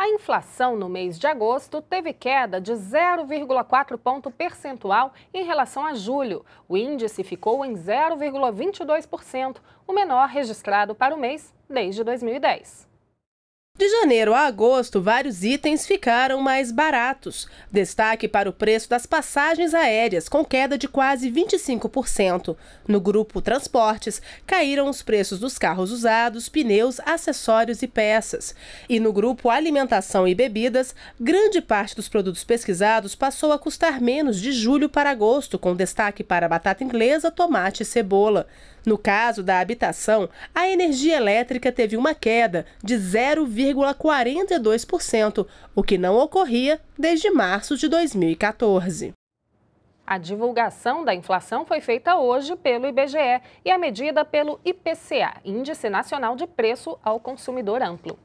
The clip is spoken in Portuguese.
A inflação no mês de agosto teve queda de 0,4 ponto percentual em relação a julho. O índice ficou em 0,22%, o menor registrado para o mês desde 2010. De janeiro a agosto, vários itens ficaram mais baratos. Destaque para o preço das passagens aéreas, com queda de quase 25%. No grupo Transportes, caíram os preços dos carros usados, pneus, acessórios e peças. E no grupo Alimentação e Bebidas, grande parte dos produtos pesquisados passou a custar menos de julho para agosto, com destaque para batata inglesa, tomate e cebola. No caso da habitação, a energia elétrica teve uma queda de 0,42%, o que não ocorria desde março de 2014. A divulgação da inflação foi feita hoje pelo IBGE e a é medida pelo IPCA, Índice Nacional de Preço ao Consumidor Amplo.